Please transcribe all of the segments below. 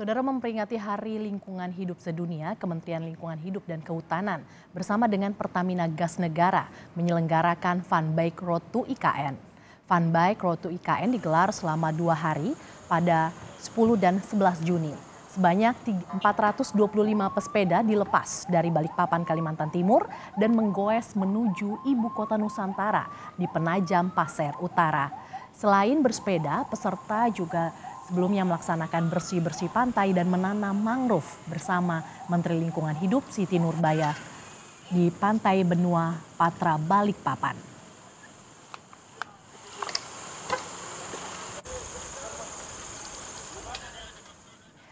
Saudara memperingati Hari Lingkungan Hidup Sedunia, Kementerian Lingkungan Hidup dan Kehutanan bersama dengan Pertamina Gas Negara menyelenggarakan Fun Bike Road to IKN. Fun Bike Road to IKN digelar selama dua hari pada 10 dan 11 Juni. Sebanyak 425 pesepeda dilepas dari Balikpapan, Kalimantan Timur dan menggoes menuju Ibu Kota Nusantara di Penajam Pasir Utara. Selain bersepeda, peserta juga sebelumnya melaksanakan bersih-bersih pantai dan menanam mangrove bersama Menteri Lingkungan Hidup Siti Nurbaya di Pantai Benua Patra Balikpapan.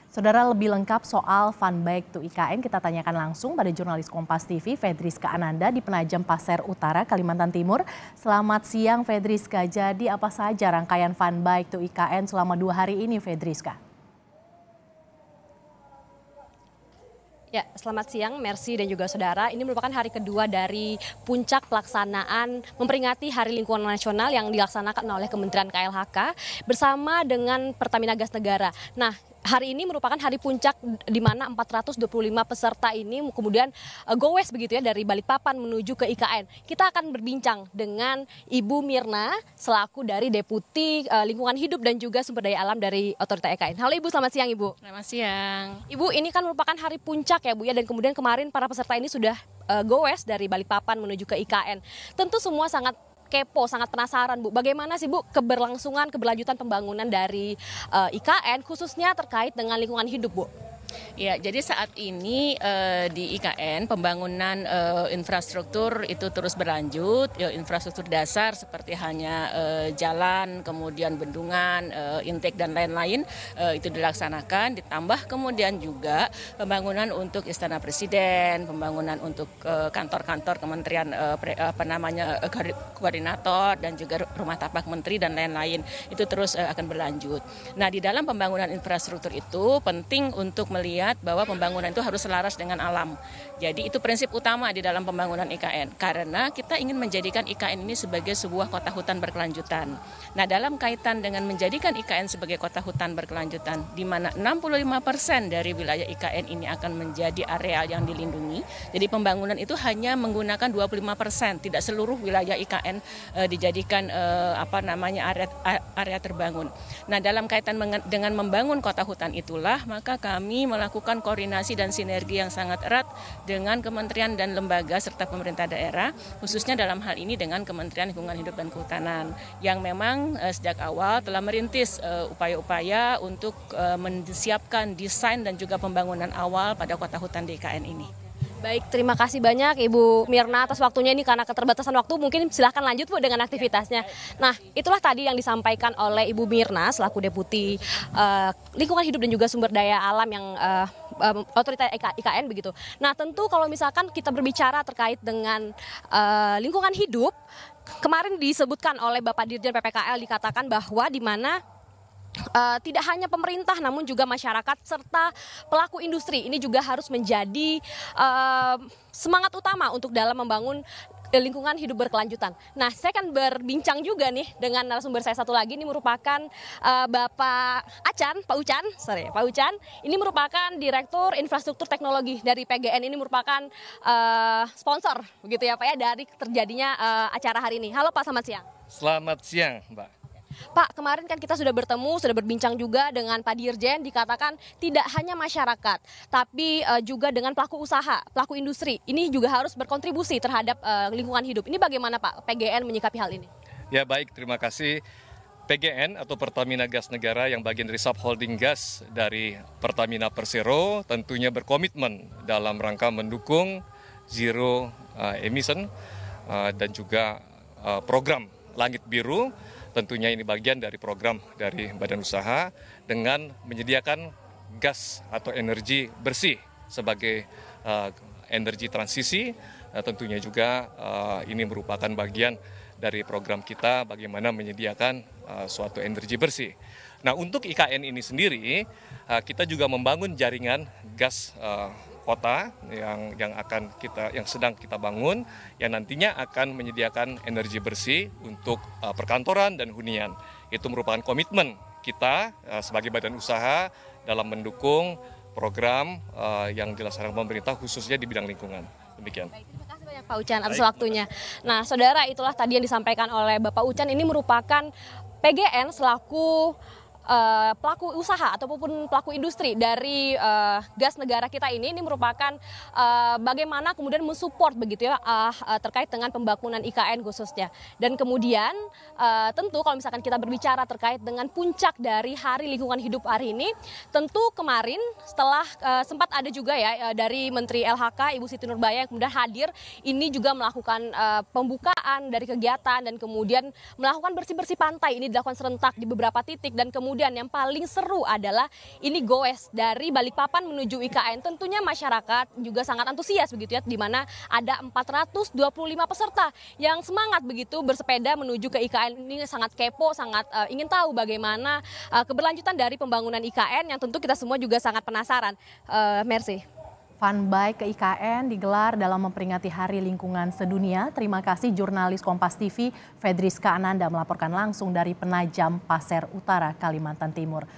Saudara lebih lengkap soal Fun Bike to IKN kita tanyakan langsung pada jurnalis Kompas TV Fedriska Ananda di Penajam Pasir Utara, Kalimantan Timur. Selamat siang Fedriska, jadi apa saja rangkaian Fun Bike to IKN selama dua hari ini Fedriska? Ya, selamat siang Mercy dan juga saudara. Ini merupakan hari kedua dari puncak pelaksanaan memperingati Hari Lingkungan Nasional yang dilaksanakan oleh Kementerian KLHK bersama dengan Pertamina Gas Negara. Nah, hari ini merupakan hari puncak di mana 425 peserta ini kemudian eh, gowes begitu ya dari Balikpapan menuju ke IKN. Kita akan berbincang dengan Ibu Mirna selaku dari Deputi eh, Lingkungan Hidup dan juga Sumber Daya Alam dari Otorita IKN. Halo Ibu, selamat siang Ibu. Selamat siang. Ibu, ini kan merupakan hari puncak ya Bu ya dan kemudian kemarin para peserta ini sudah eh, goes dari Balikpapan menuju ke IKN. Tentu semua sangat kepo, sangat penasaran Bu. Bagaimana sih Bu keberlangsungan, keberlanjutan pembangunan dari uh, eh, IKN khususnya terkait dengan lingkungan hidup Bu? Ya, jadi saat ini eh, di IKN pembangunan uh, infrastruktur itu terus berlanjut. Ya, infrastruktur dasar seperti hanya uh, jalan, kemudian bendungan, uh, intake dan lain-lain eh, itu dilaksanakan. Ditambah kemudian juga pembangunan untuk Istana Presiden, pembangunan untuk kantor kantor-kantor Kementerian eh, pre, apa namanya eh, koordinator dan juga rumah tapak menteri dan lain-lain itu terus uh, akan berlanjut. Nah, di dalam pembangunan infrastruktur itu penting untuk melihat ingat bahwa pembangunan itu harus selaras dengan alam. Jadi itu prinsip utama di dalam pembangunan IKN karena kita ingin menjadikan IKN ini sebagai sebuah kota hutan berkelanjutan. Nah, dalam kaitan dengan menjadikan IKN sebagai kota hutan berkelanjutan di mana 65% dari wilayah IKN ini akan menjadi areal yang dilindungi. Jadi pembangunan itu hanya menggunakan 25%, tidak seluruh wilayah IKN e, eh, dijadikan e, apa namanya area area terbangun. Nah, dalam kaitan dengan membangun kota hutan itulah maka kami melakukan melakukan koordinasi dan sinergi yang sangat erat dengan kementerian dan lembaga serta pemerintah daerah, khususnya dalam hal ini dengan Kementerian Lingkungan Hidup dan Kehutanan yang memang eh, sejak awal telah merintis eh, upaya-upaya eh, untuk eh, menyiapkan desain dan juga pembangunan awal pada kota hutan DKN ini. Baik, terima kasih banyak Ibu Mirna atas waktunya ini karena keterbatasan waktu mungkin silahkan lanjut Bu dengan aktivitasnya. Nah, itulah tadi yang disampaikan oleh Ibu Mirna selaku Deputi uh, Lingkungan Hidup dan juga Sumber Daya Alam yang uh, um, otorita IKN begitu. Nah, tentu kalau misalkan kita berbicara terkait dengan uh, lingkungan hidup, kemarin disebutkan oleh Bapak Dirjen PPKL dikatakan bahwa di mana uh, tidak hanya pemerintah namun juga masyarakat serta pelaku industri ini juga harus menjadi uh, semangat utama untuk dalam membangun eh, lingkungan hidup berkelanjutan. Nah, saya akan berbincang juga nih dengan narasumber saya satu lagi ini merupakan uh, Bapak Acan, Pak Ucan, sorry, Pak Ucan. Ini merupakan Direktur Infrastruktur Teknologi dari PGN. Ini merupakan uh, sponsor, begitu ya Pak ya, dari terjadinya uh, acara hari ini. Halo Pak, selamat siang. Selamat siang, Mbak. Pak, kemarin kan kita sudah bertemu, sudah berbincang juga dengan Pak Dirjen, dikatakan tidak hanya masyarakat, tapi uh, juga dengan pelaku usaha, pelaku industri. Ini juga harus berkontribusi terhadap uh, lingkungan hidup. Ini bagaimana Pak PGN menyikapi hal ini? Ya baik, terima kasih. PGN atau Pertamina Gas Negara yang bagian dari subholding gas dari Pertamina Persero tentunya berkomitmen dalam rangka mendukung zero eh, emission dan juga program Langit Biru tentunya ini bagian dari program dari badan usaha dengan menyediakan gas atau energi bersih sebagai uh, energi transisi. Nah, tentunya juga uh, ini merupakan bagian dari program kita bagaimana menyediakan uh, suatu energi bersih. Nah untuk IKN ini sendiri uh, kita juga membangun jaringan gas uh, kota yang yang akan kita yang sedang kita bangun yang nantinya akan menyediakan energi bersih untuk uh, perkantoran dan hunian. Itu merupakan komitmen kita uh, sebagai badan usaha dalam mendukung program uh, yang dilaksanakan pemerintah khususnya di bidang lingkungan. Demikian. Pak Ucan atas waktunya. Nah, saudara itulah tadi yang disampaikan oleh Bapak Ucan ini merupakan PGN selaku uh, pelaku usaha ataupun pelaku industri dari uh, gas negara kita ini ini merupakan uh, bagaimana kemudian mensupport begitu ya uh, uh, terkait dengan pembangunan IKN khususnya. Dan kemudian uh, tentu kalau misalkan kita berbicara terkait dengan puncak dari Hari Lingkungan Hidup hari ini, tentu kemarin setelah uh, sempat ada juga ya uh, dari Menteri LHK Ibu Siti Nurbaya yang kemudian hadir ini juga melakukan uh, pembukaan dari kegiatan dan kemudian melakukan bersih-bersih pantai ini dilakukan serentak di beberapa titik dan kemudian kemudian yang paling seru adalah ini goes dari Balikpapan menuju IKN. Tentunya masyarakat juga sangat antusias begitu ya, di mana ada 425 peserta yang semangat begitu bersepeda menuju ke IKN. Ini sangat kepo, sangat uh, ingin tahu bagaimana uh, keberlanjutan dari pembangunan IKN yang tentu kita semua juga sangat penasaran. Uh, eh, Merci. Fun Bike ke IKN digelar dalam memperingati Hari Lingkungan Sedunia. Terima kasih jurnalis Kompas TV Fedriska Ananda melaporkan langsung dari Penajam Pasir Utara, Kalimantan Timur.